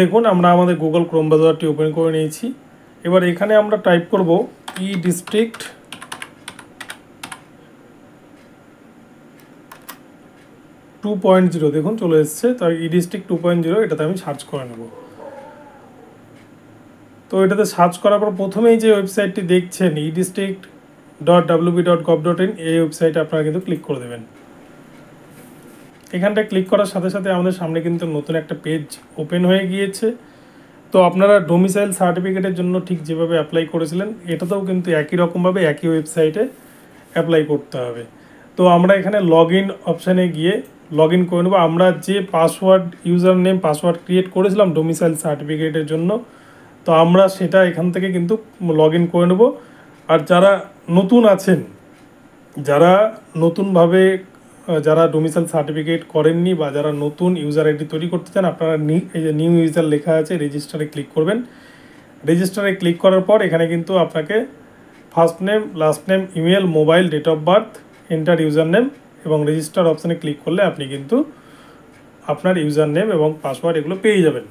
দেখুন আমরা আমাদের গুগল ক্রোম বাজারটি ওপেন করে নিয়েছি এবার এখানে আমরা টাইপ করব E district two point zero দেখুন চলে এসছে তার E district two point zero এটাতে আমি সার্চ করে নেব তো এটাতে সার্চ করার পর প্রথমেই যে ওয়েবসাইটটি দেখছেন E district dot WB dot gov dot in এই ওয়েবসাইটে আপনারা কিন্তু ক্লিক করে দেবেন এখানটা ক্লিক করার সাথে সাথে আমাদের সামনে কিন্তু নতুন একটা পেজ ওপেন হয়ে গিয়েছে তো আপনারা ডোমিসাইল সার্টিফিকেটের জন্য ঠিক যেভাবে অ্যাপ্লাই করেছিলেন এটাতেও কিন্তু একই রকমভাবে একই ওয়েবসাইটে অ্যাপ্লাই করতে হবে তো আমরা এখানে লগ ইন অপশানে গিয়ে লগ ইন করে নেব আমরা যে password user name password create করেছিলাম ডোমিসাইল সার্টিফিকেটের জন্য তো আমরা সেটা এখান থেকে কিন্তু লগ ইন করে নেব আর যারা নতুন আছেন যারা নতুনভাবে যারা ডোমিসাইল সার্টিফিকেট করেননি বা যারা নতুন ইউজার আইডি তৈরি করতে চান আপনারা এই যে নিউ ইউজার লেখা আছে রেজিস্টারে ক্লিক করবেন রেজিস্টারে ক্লিক করার পর এখানে কিন্তু আপনাকে first name last name email mobile date of birth enter user name এবং রেজিস্টার অপশানে ক্লিক করলে আপনি কিন্তু আপনার ইউজার নেম এবং পাসওয়ার্ড এগুলো পেয়ে যাবেন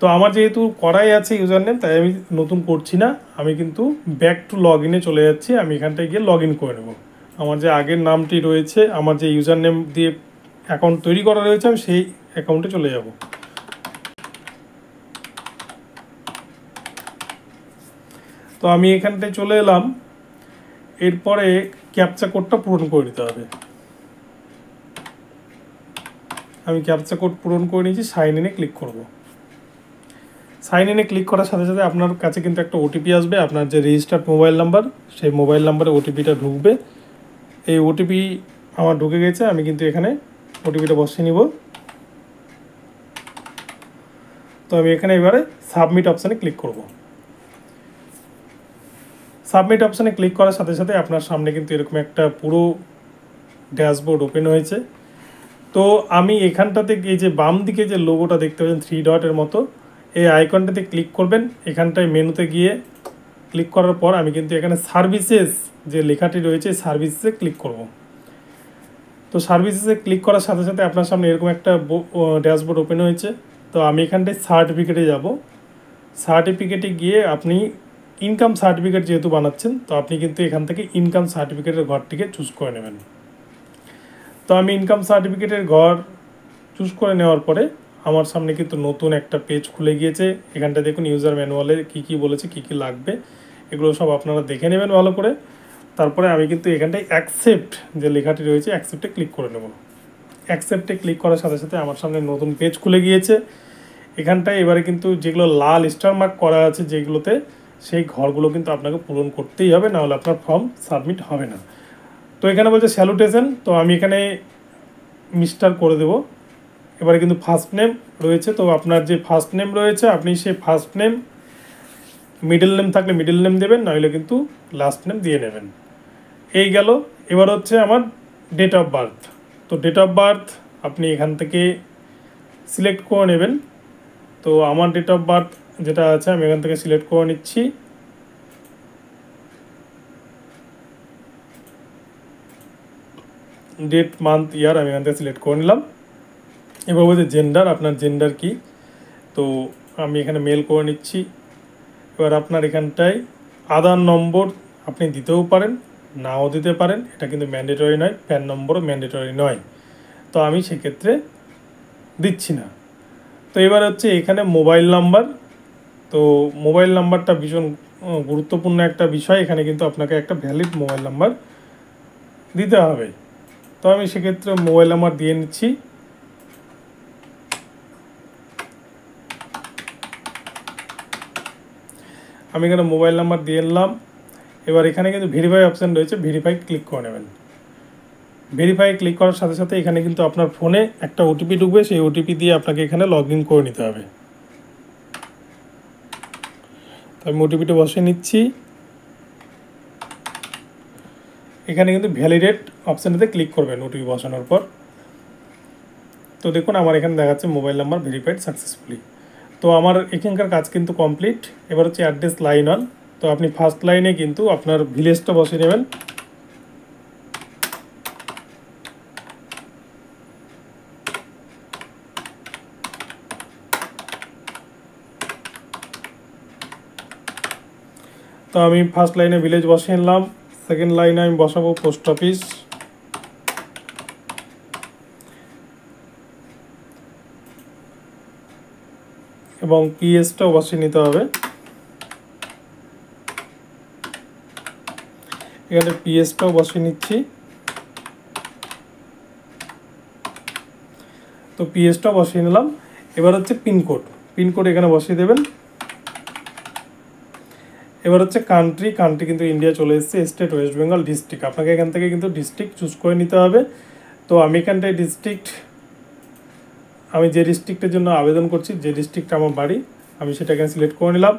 তো আমার যেহেতু করাই আছে ইউজার নেম তাই আমি নতুন করছি না আমি কিন্তু ব্যাক টু লগ ইনে চলে যাচ্ছি আমি এখানটায় গিয়ে লগ ইন করে নেবো আমার যে আগের নামটি রয়েছে আমার যে ইউজার নেম দিয়ে অ্যাকাউন্ট তৈরি করা রয়েছে আমি সেই অ্যাকাউন্টে চলে যাব তো আমি এখানটায় চলে এলাম এরপরে ক্যাপচা কোডটা পূরণ করে নিতে হবে আমি ক্যাপচা কোড পূরণ করে নিয়েছি সাইন ইনে ক্লিক করব সাইন ইনে ক্লিক করার সাথে সাথে আপনার কাছে কিন্তু একটা ওটিপি আসবে আপনার যে রেজিস্টার্ড মোবাইল নাম্বার সেই মোবাইল নাম্বারে ওটিপিটা ঢুকবে এই ওটিপি আমার ঢুকে গেছে আমি কিন্তু এখানে ওটিপিটা বসিয়ে নিব তো আমি এখানে এবারে সাবমিট অপশানে ক্লিক করব সাবমিট অপশানে ক্লিক করার সাথে সাথে আপনার সামনে কিন্তু এরকম একটা পুরো ড্যাশবোর্ড ওপেন হয়েছে তো আমি এখানটাতে এই যে বাম দিকে যে লোগোটা দেখতে পাচ্ছেন থ্রি ডটের মতো এই আইকনটাতে ক্লিক করবেন এখানটায় মেনুতে গিয়ে ক্লিক করার পর আমি কিন্তু এখানে সার্ভিসেস যে লেখাটি রয়েছে সার্ভিসেসে ক্লিক করব তো সার্ভিসেসে ক্লিক করার সাথে সাথে আপনার সামনে এরকম একটা ড্যাশবোর্ড ওপেন হয়েছে তো আমি এখানটায় সার্টিফিকেটে যাব সার্টিফিকেটে গিয়ে আপনি ইনকাম সার্টিফিকেট যেহেতু বানাচ্ছেন তো আপনি কিন্তু এখান থেকে ইনকাম সার্টিফিকেটের ঘরটিকে চুজ করে নেবেন তো আমি ইনকাম সার্টিফিকেটের ঘর চুজ করে নেওয়ার পরে আমার সামনে কিন্তু নতুন একটা পেজ খুলে গিয়েছে এখানটা দেখুন ইউজার ম্যানুয়ালে কী কী বলেছে কী কী লাগবে এগুলো সব আপনারা দেখে নেবেন ভালো করে তারপরে আমি কিন্তু এখানটায় অ্যাকসেপ্ট যে লেখাটি রয়েছে অ্যাকসেপ্টে ক্লিক করে নেব অ্যাকসেপ্টে ক্লিক করার সাথে সাথে আমার সামনে নতুন পেজ খুলে গিয়েছে এখানটায় এবারে কিন্তু যেগুলো লাল স্টার মার্ক করা আছে যেগুলোতে সেই ঘরগুলো কিন্তু আপনাকে পূরণ করতেই হবে নাহলে আপনার ফর্ম সাবমিট হবে না তো এখানে বলছে স্যালুটেশন তো আমি এখানে মিস্টার করে দেব এবারে কিন্তু ফার্স্ট নেম রয়েছে তো আপনার যে ফার্স্ট নেম রয়েছে আপনি সেই ফার্স্ট নেম মিডল নেম থাকলে মিডল নেম দেবেন হলে কিন্তু লাস্ট নেম দিয়ে নেবেন এই গেল এবার হচ্ছে আমার ডেট অফ বার্থ তো ডেট অফ বার্থ আপনি এখান থেকে সিলেক্ট করে নেবেন তো আমার ডেট অফ বার্থ যেটা আছে আমি এখান থেকে সিলেক্ট করে নিচ্ছি ডেট মান্থ ইয়ার আমি এখান থেকে সিলেক্ট করে নিলাম এবার বলছে জেন্ডার আপনার জেন্ডার কি তো আমি এখানে মেল করে নিচ্ছি এবার আপনার এখানটায় আধার নম্বর আপনি দিতেও পারেন নাও দিতে পারেন এটা কিন্তু ম্যান্ডেটরি নয় প্যান নম্বরও ম্যান্ডেটরি নয় তো আমি সেক্ষেত্রে দিচ্ছি না তো এবার হচ্ছে এখানে মোবাইল নাম্বার তো মোবাইল নাম্বারটা ভীষণ গুরুত্বপূর্ণ একটা বিষয় এখানে কিন্তু আপনাকে একটা ভ্যালিড মোবাইল নাম্বার দিতে হবে তো আমি সেক্ষেত্রে মোবাইল নাম্বার দিয়ে নিচ্ছি আমি এখানে মোবাইল নাম্বার দিয়ে এলাম এবার এখানে কিন্তু ভেরিফাই অপশান রয়েছে ভেরিফাই ক্লিক করে নেবেন ভেরিফাই ক্লিক করার সাথে সাথে এখানে কিন্তু আপনার ফোনে একটা ওটিপি ঢুকবে সেই ওটিপি দিয়ে আপনাকে এখানে লগ ইন করে নিতে হবে তো আমি ওটিপিটা বসে নিচ্ছি এখানে কিন্তু ভ্যালিডেট অপশানটাতে ক্লিক করবেন ওটিপি বসানোর পর তো দেখুন আমার এখানে দেখাচ্ছে মোবাইল নাম্বার ভেরিফাইড সাকসেসফুলি তো আমার এখানকার কাজ কিন্তু কমপ্লিট এবার হচ্ছে অ্যাড্রেস লাইন অন তো আপনি ফার্স্ট লাইনে কিন্তু আপনার ভিলেজটা বসে নেবেন তো আমি ফার্স্ট লাইনে ভিলেজ বসিয়ে নিলাম সেকেন্ড লাইনে আমি বসাবো পোস্ট অফিস এবং পিএসটা e অবশ্যই নিতে হবে এখানে পিএসটাও বসিয়ে নিচ্ছি তো পিএসটাও বসিয়ে নিলাম এবার হচ্ছে পিনকোড পিনকোড এখানে বসিয়ে দেবেন এবার হচ্ছে কান্ট্রি কান্ট্রি কিন্তু ইন্ডিয়া চলে এসছে স্টেট ওয়েস্ট বেঙ্গল ডিস্ট্রিক্ট আপনাকে এখান থেকে কিন্তু ডিস্ট্রিক্ট চুজ করে নিতে হবে তো আমি এখানটায় ডিস্ট্রিক্ট আমি যে ডিস্ট্রিক্টের জন্য আবেদন করছি যে ডিস্ট্রিক্টটা আমার বাড়ি আমি সেটা এখানে সিলেক্ট করে নিলাম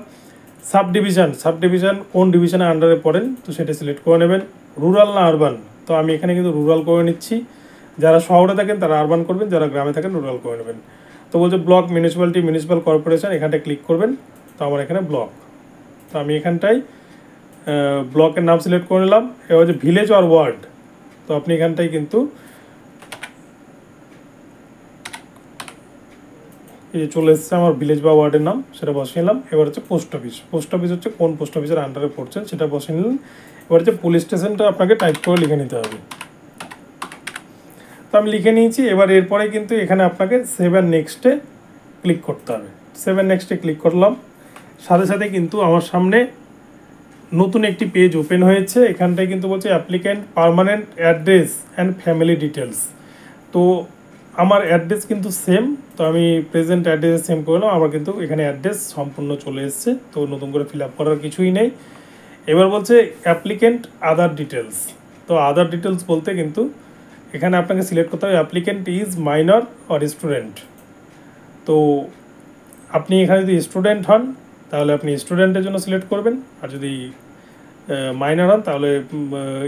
সাব ডিভিশন সাব ডিভিশন কোন ডিভিশনের আন্ডারে পড়েন তো সেটা সিলেক্ট করে নেবেন রুরাল না আরবান তো আমি এখানে কিন্তু রুরাল করে নিচ্ছি যারা শহরে থাকেন তারা আরবান করবেন যারা গ্রামে থাকেন রুরাল করে নেবেন তো বলছে ব্লক মিউনিসিপ্যালিটি মিউনিসিপ্যাল কর্পোরেশন এখানটা ক্লিক করবেন তো আমার এখানে ব্লক তো আমি এখানটাই ব্লকের নাম সিলেক্ট করে নিলাম এবার হচ্ছে ভিলেজ অর ওয়ার্ড তো আপনি এখানটাই কিন্তু এই চলে এসছে আমার ভিলেজ বা ওয়ার্ডের নাম সেটা বসিয়ে নিলাম এবার হচ্ছে পোস্ট অফিস পোস্ট অফিস হচ্ছে কোন পোস্ট অফিসের আন্ডারে পড়ছে সেটা বসিয়ে নিলাম এবার হচ্ছে পুলিশ স্টেশনটা আপনাকে টাইপ করে লিখে নিতে হবে তো আমি লিখে নিয়েছি এবার এরপরে কিন্তু এখানে আপনাকে সেভেন নেক্সটে ক্লিক করতে হবে সেভেন নেক্সটে ক্লিক করলাম সাথে সাথে কিন্তু আমার সামনে নতুন একটি পেজ ওপেন হয়েছে এখানটায় কিন্তু বলছে applicant permanent address and family details তো আমার অ্যাড্রেস কিন্তু সেম তো আমি প্রেজেন্ট অ্যাড্রেসে সেম করলাম আমার কিন্তু এখানে অ্যাড্রেস সম্পূর্ণ চলে এসছে তো নতুন করে ফিল আপ করার কিছুই নেই এবার বলছে অ্যাপ্লিকেন্ট আদার ডিটেলস তো আদার ডিটেলস বলতে কিন্তু এখানে আপনাকে সিলেক্ট করতে হবে applicant is minor or student তো আপনি এখানে যদি স্টুডেন্ট হন তাহলে আপনি স্টুডেন্টের জন্য সিলেক্ট করবেন আর যদি মাইনার হন তাহলে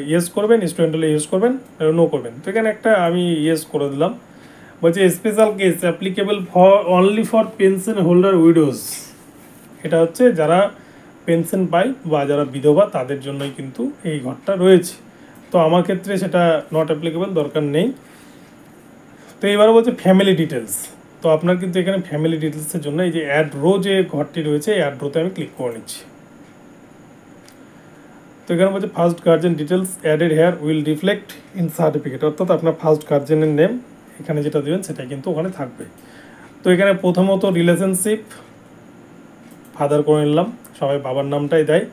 ইয়েস করবেন স্টুডেন্ট হলে ইয়েস করবেন নো করবেন তো এখানে একটা আমি ইয়েস করে দিলাম বলছে special case applicable for only for pension holder widows এটা হচ্ছে যারা পেনশন পায় বা যারা বিধবা তাদের জন্যই কিন্তু এই ঘরটা রয়েছে তো আমার ক্ষেত্রে সেটা নট অ্যাপ্লিকেবল দরকার নেই তো এবারে বলছে ফ্যামিলি ডিটেলস তো আপনার কিন্তু এখানে ফ্যামিলি ডিটেলসের জন্য এই যে অ্যাড রো যে ঘরটি রয়েছে এই অ্যাড রোতে আমি ক্লিক করে নিচ্ছি তো এখানে বলছে first guardian details added here will reflect in certificate অর্থাৎ আপনার ফার্স্ট গার্জেনের নেম এখানে যেটা দেবেন সেটাই কিন্তু ওখানে থাকবে তো এখানে প্রথমত রিলেশনশিপ ফাদার করে নিলাম সবাই বাবার নামটাই দেয়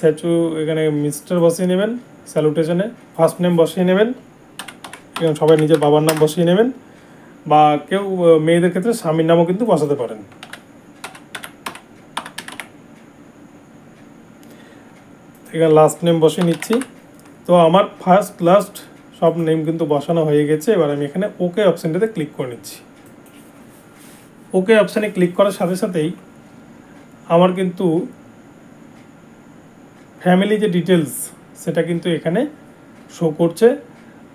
স্যাচু এখানে মিস্টার বসিয়ে নেবেন স্যালুটেশনে ফার্স্ট নেম বসিয়ে নেবেন এখানে সবাই নিজের বাবার নাম বসিয়ে নেবেন বা কেউ মেয়েদের ক্ষেত্রে স্বামীর নামও কিন্তু বসাতে পারেন এখানে লাস্ট নেম বসিয়ে নিচ্ছি তো আমার ফার্স্ট লাস্ট সব নেম কিন্তু বসানো হয়ে গেছে এবার আমি এখানে ওকে অপশানটাতে ক্লিক করে নিচ্ছি ওকে অপশানে ক্লিক করার সাথে সাথেই আমার কিন্তু ফ্যামিলি যে ডিটেলস সেটা কিন্তু এখানে শো করছে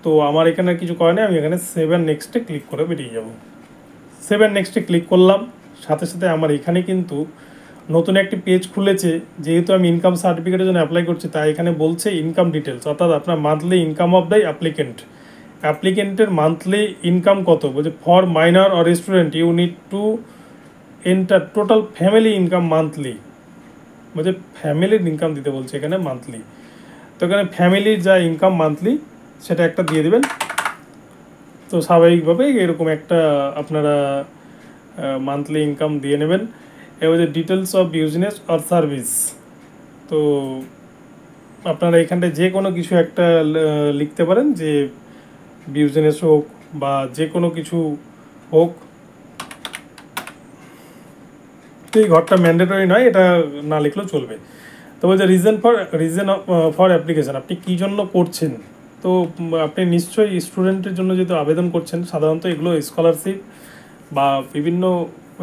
তো আমার এখানে কিছু করে নেই আমি এখানে সেভেন নেক্সটে ক্লিক করে বেরিয়ে যাব সেভেন নেক্সটে ক্লিক করলাম সাথে সাথে আমার এখানে কিন্তু নতুন একটি পেজ খুলেছে যেহেতু আমি ইনকাম সার্টিফিকেটের জন্য অ্যাপ্লাই করছি তাই এখানে বলছে ইনকাম ডিটেলস অর্থাৎ আপনার monthly income of the applicant অ্যাপ্লিকেন্টের মান্থলি ইনকাম কত বলছে for minor or student you need to enter total family income monthly বলছে ফ্যামিলির ইনকাম দিতে বলছে এখানে মান্থলি তো এখানে ফ্যামিলির যা ইনকাম মান্থলি সেটা একটা দিয়ে দেবেন তো স্বাভাবিকভাবেই এরকম একটা আপনারা মান্থলি ইনকাম দিয়ে নেবেন এবার details of business or service তো আপনারা এখানটায় যে কোনো কিছু একটা লিখতে পারেন যে বিজনেস হোক বা যে কোনো কিছু হোক তো এই ঘরটা ম্যান্ডেটরি নয় এটা না লিখলেও চলবে তো বলছে reason for reason for application আপনি কী জন্য করছেন তো আপনি নিশ্চয়ই স্টুডেন্টের জন্য যেহেতু আবেদন করছেন সাধারণত এগুলো স্কলারশিপ বা বিভিন্ন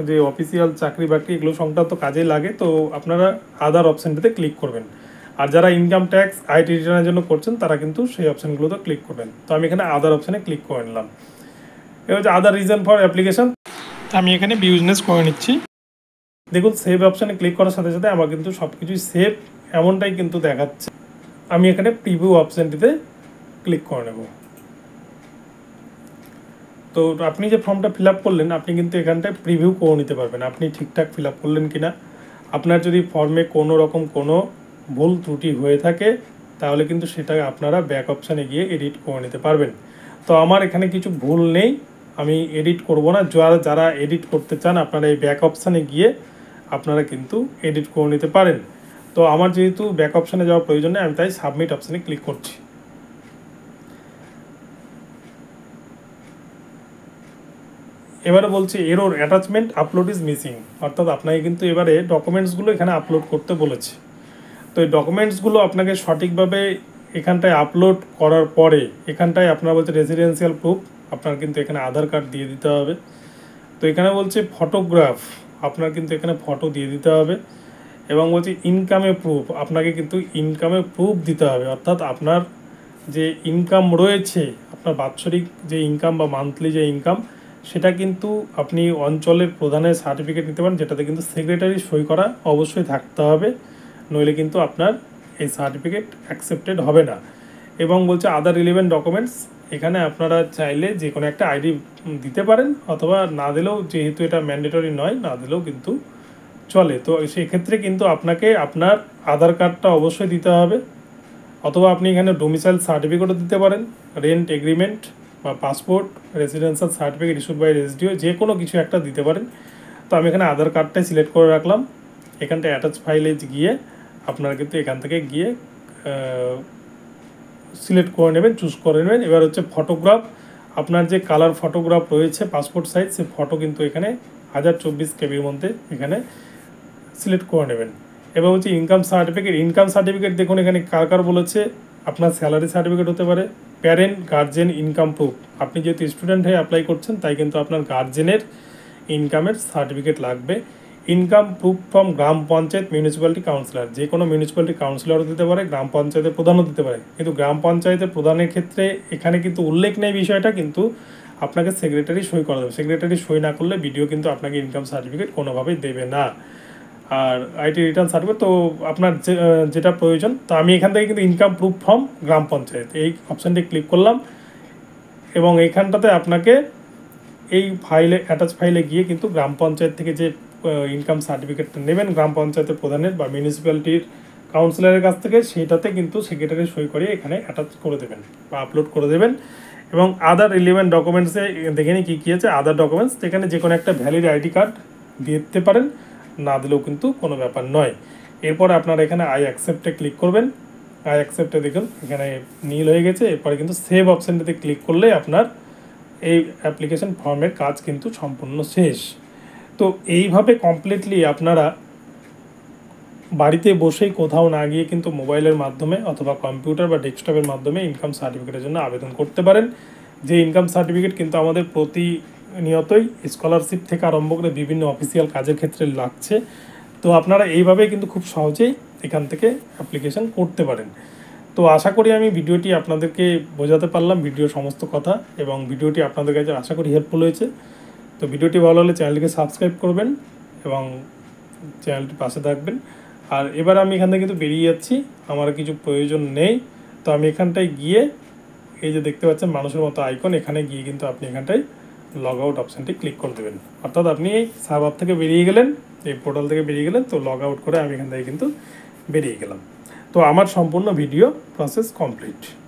যে অফিসিয়াল চাকরি বাকরি এগুলো সংক্রান্ত কাজে লাগে তো আপনারা আদার অপশানটাতে ক্লিক করবেন আর যারা ইনকাম ট্যাক্স আইটি রিটার্নের জন্য করছেন তারা কিন্তু সেই অপশানগুলোতে ক্লিক করবেন তো আমি এখানে আদার অপশানে ক্লিক করে নিলাম এবার হচ্ছে আদার রিজন ফর অ্যাপ্লিকেশন আমি এখানে বিজনেস করে নিচ্ছি দেখুন সেভ অপশানে ক্লিক করার সাথে সাথে আমার কিন্তু সব কিছুই সেভ এমনটাই কিন্তু দেখাচ্ছে আমি এখানে প্রিভিউ অপশানটিতে ক্লিক করে নেবো তো আপনি যে ফর্মটা ফিল আপ করলেন আপনি কিন্তু এখানটায় প্রিভিউ করে নিতে পারবেন আপনি ঠিকঠাক ফিল আপ করলেন কি না আপনার যদি ফর্মে কোনো রকম কোনো ভুল ত্রুটি হয়ে থাকে তাহলে কিন্তু সেটা আপনারা ব্যাক অপশানে গিয়ে এডিট করে নিতে পারবেন তো আমার এখানে কিছু ভুল নেই আমি এডিট করব না যারা যারা এডিট করতে চান আপনারা এই ব্যাক অপশানে গিয়ে আপনারা কিন্তু এডিট করে নিতে পারেন তো আমার যেহেতু ব্যাক অপশানে যাওয়ার প্রয়োজন নেই আমি তাই সাবমিট অপশানে ক্লিক করছি এবারে বলছে error attachment upload is missing অর্থাৎ আপনাকে কিন্তু এবারে ডকুমেন্টসগুলো এখানে আপলোড করতে বলেছে তো এই ডকুমেন্টসগুলো আপনাকে সঠিকভাবে এখানটায় আপলোড করার পরে এখানটায় আপনারা বলছে রেসিডেন্সিয়াল প্রুফ আপনার কিন্তু এখানে আধার কার্ড দিয়ে দিতে হবে তো এখানে বলছে ফটোগ্রাফ আপনার কিন্তু এখানে ফটো দিয়ে দিতে হবে এবং বলছে ইনকামে প্রুফ আপনাকে কিন্তু ইনকামে প্রুফ দিতে হবে অর্থাৎ আপনার যে ইনকাম রয়েছে আপনার বাৎসরিক যে ইনকাম বা মান্থলি যে ইনকাম সেটা কিন্তু আপনি অঞ্চলের প্রধানের সার্টিফিকেট নিতে পারেন যেটাতে কিন্তু সেক্রেটারি সই করা অবশ্যই থাকতে হবে নইলে কিন্তু আপনার এই সার্টিফিকেট অ্যাকসেপ্টেড হবে না এবং বলছে আদার রিলেভেন্ট ডকুমেন্টস এখানে আপনারা চাইলে যে কোনো একটা আইডি দিতে পারেন অথবা না দিলেও যেহেতু এটা ম্যান্ডেটরি নয় না দিলেও কিন্তু চলে তো সেক্ষেত্রে কিন্তু আপনাকে আপনার আধার কার্ডটা অবশ্যই দিতে হবে অথবা আপনি এখানে ডোমিসাইল সার্টিফিকেটও দিতে পারেন রেন্ট এগ্রিমেন্ট বা passport residential certificate issued by রেজিডিও যে কোনো কিছু একটা দিতে পারেন তো আমি এখানে আধার কার্ডটাই সিলেক্ট করে রাখলাম এখানটা অ্যাটাচ ফাইলে গিয়ে আপনারা কিন্তু এখান থেকে গিয়ে সিলেক্ট করে নেবেন চুজ করে নেবেন এবার হচ্ছে ফটোগ্রাফ আপনার যে কালার ফটোগ্রাফ রয়েছে পাসপোর্ট সাইজ সে ফটো কিন্তু এখানে হাজার চব্বিশ কেবির মধ্যে এখানে সিলেক্ট করে নেবেন এবার হচ্ছে ইনকাম সার্টিফিকেট ইনকাম সার্টিফিকেট দেখুন এখানে কার কার বলেছে আপনার স্যালারি সার্টিফিকেট হতে পারে প্যারেন্ট গার্জেন ইনকাম প্রুফ আপনি যেহেতু স্টুডেন্ট হয়ে অ্যাপ্লাই করছেন তাই কিন্তু আপনার গার্জেনের ইনকামের সার্টিফিকেট লাগবে income proof from gram panchayat municipality councillor যে কোনো মিউনিসিপ্যালিটি কাউন্সিলরও দিতে পারে গ্রাম পঞ্চায়েতের প্রধানও দিতে পারে কিন্তু গ্রাম পঞ্চায়েতের প্রধানের ক্ষেত্রে এখানে কিন্তু উল্লেখ নেই বিষয়টা কিন্তু আপনাকে সেক্রেটারি সই করা দেবে সেক্রেটারি সই না করলে ভিডিও কিন্তু আপনাকে ইনকাম সার্টিফিকেট কোনোভাবেই দেবে না আর আইটি রিটার্ন সার্ভে তো আপনার যেটা প্রয়োজন তো আমি এখান থেকে কিন্তু income proof form gram panchayat এই অপশানটি ক্লিক করলাম এবং এইখানটাতে আপনাকে এই ফাইলে অ্যাটাচ ফাইলে গিয়ে কিন্তু গ্রাম পঞ্চায়েত থেকে যে ইনকাম সার্টিফিকেটটা নেবেন গ্রাম পঞ্চায়েতের প্রধানের বা মিউনিসিপ্যালিটির কাউন্সিলরের কাছ থেকে সেটাতে কিন্তু সেক্রেটারি সই করে এখানে অ্যাটাচ করে দেবেন বা আপলোড করে দেবেন এবং আদার ইলেভেন ডকুমেন্টসে দেখে নিই কী কী আছে আদার ডকুমেন্টস সেখানে যে কোনো একটা ভ্যালিড আইডি কার্ড দিতে পারেন না দিলেও কিন্তু কোনো ব্যাপার নয় এরপর আপনারা এখানে আই অ্যাকসেপ্টে ক্লিক করবেন আই অ্যাকসেপ্টে দেখুন এখানে নীল হয়ে গেছে এরপরে কিন্তু সেভ অপশানটিতে ক্লিক করলে আপনার এই অ্যাপ্লিকেশন ফর্মের কাজ কিন্তু সম্পূর্ণ শেষ তো এইভাবে কমপ্লিটলি আপনারা বাড়িতে বসেই কোথাও না গিয়ে কিন্তু মোবাইলের মাধ্যমে অথবা কম্পিউটার বা ডেস্কটপের মাধ্যমে ইনকাম সার্টিফিকেটের জন্য আবেদন করতে পারেন যে ইনকাম সার্টিফিকেট কিন্তু আমাদের প্রতি নিয়তই স্কলারশিপ থেকে আরম্ভ করে বিভিন্ন অফিসিয়াল কাজের ক্ষেত্রে লাগছে তো আপনারা এইভাবে কিন্তু খুব সহজেই এখান থেকে অ্যাপ্লিকেশান করতে পারেন তো আশা করি আমি ভিডিওটি আপনাদেরকে বোঝাতে পারলাম ভিডিও সমস্ত কথা এবং ভিডিওটি আপনাদের কাছে আশা করি হেল্পফুল হয়েছে তো ভিডিওটি ভালো হলে চ্যানেলটিকে সাবস্ক্রাইব করবেন এবং চ্যানেলটি পাশে থাকবেন আর এবার আমি এখান থেকে কিন্তু বেরিয়ে যাচ্ছি আমার কিছু প্রয়োজন নেই তো আমি এখানটায় গিয়ে এই যে দেখতে পাচ্ছেন মানুষের মতো আইকন এখানে গিয়ে কিন্তু আপনি এখানটায় লগ আউট অপশানটি ক্লিক করে দেবেন অর্থাৎ আপনি সার্ভ আপ থেকে বেরিয়ে গেলেন এই পোর্টাল থেকে বেরিয়ে গেলেন তো লগ আউট করে আমি এখান থেকে কিন্তু বেরিয়ে গেলাম তো আমার সম্পূর্ণ ভিডিও প্রসেস কমপ্লিট